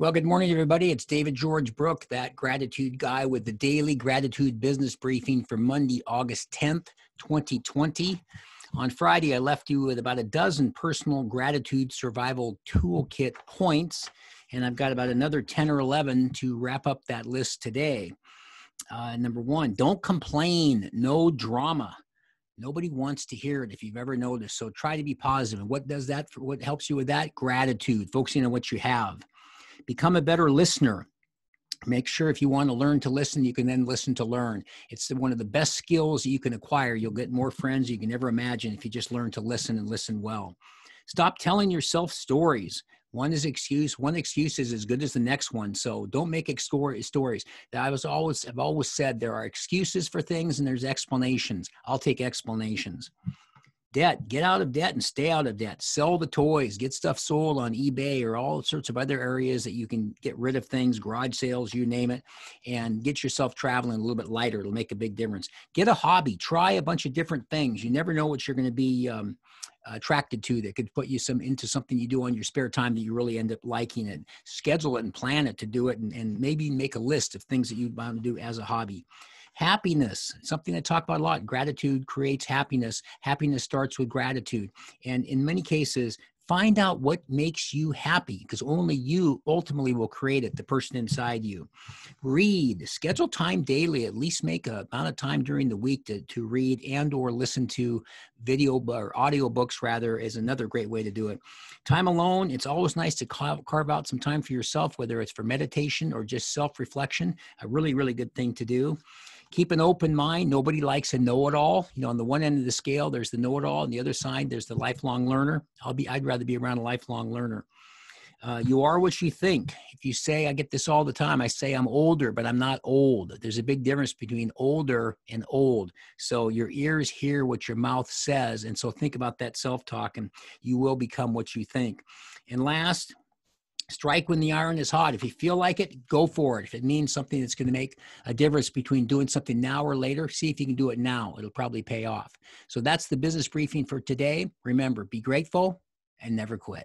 Well, good morning, everybody. It's David George Brook, that gratitude guy, with the daily gratitude business briefing for Monday, August 10th, 2020. On Friday, I left you with about a dozen personal gratitude survival toolkit points, and I've got about another 10 or 11 to wrap up that list today. Uh, number one, don't complain, no drama. Nobody wants to hear it if you've ever noticed. So try to be positive. And what does that? For, what helps you with that? Gratitude, focusing on what you have. Become a better listener. Make sure if you want to learn to listen, you can then listen to learn. It's one of the best skills you can acquire. You'll get more friends you can never imagine if you just learn to listen and listen well. Stop telling yourself stories. One is excuse. One excuse is as good as the next one. So don't make ex- stories. That I was always have always said there are excuses for things and there's explanations. I'll take explanations debt get out of debt and stay out of debt sell the toys get stuff sold on ebay or all sorts of other areas that you can get rid of things garage sales you name it and get yourself traveling a little bit lighter it'll make a big difference get a hobby try a bunch of different things you never know what you're going to be um, attracted to that could put you some into something you do on your spare time that you really end up liking it schedule it and plan it to do it and, and maybe make a list of things that you would want to do as a hobby Happiness, something I talk about a lot. Gratitude creates happiness. Happiness starts with gratitude. And in many cases, find out what makes you happy because only you ultimately will create it the person inside you read schedule time daily at least make a amount of time during the week to, to read and or listen to video or audio books rather is another great way to do it time alone it's always nice to carve out some time for yourself whether it's for meditation or just self-reflection a really really good thing to do keep an open mind. Nobody likes a know-it-all. You know, on the one end of the scale, there's the know-it-all, and the other side, there's the lifelong learner. I'll be, I'd rather be around a lifelong learner. Uh, you are what you think. If you say, I get this all the time, I say I'm older, but I'm not old. There's a big difference between older and old. So your ears hear what your mouth says. And so think about that self talk, and you will become what you think. And last, strike when the iron is hot. If you feel like it, go for it. If it means something that's going to make a difference between doing something now or later, see if you can do it now. It'll probably pay off. So that's the business briefing for today. Remember, be grateful and never quit.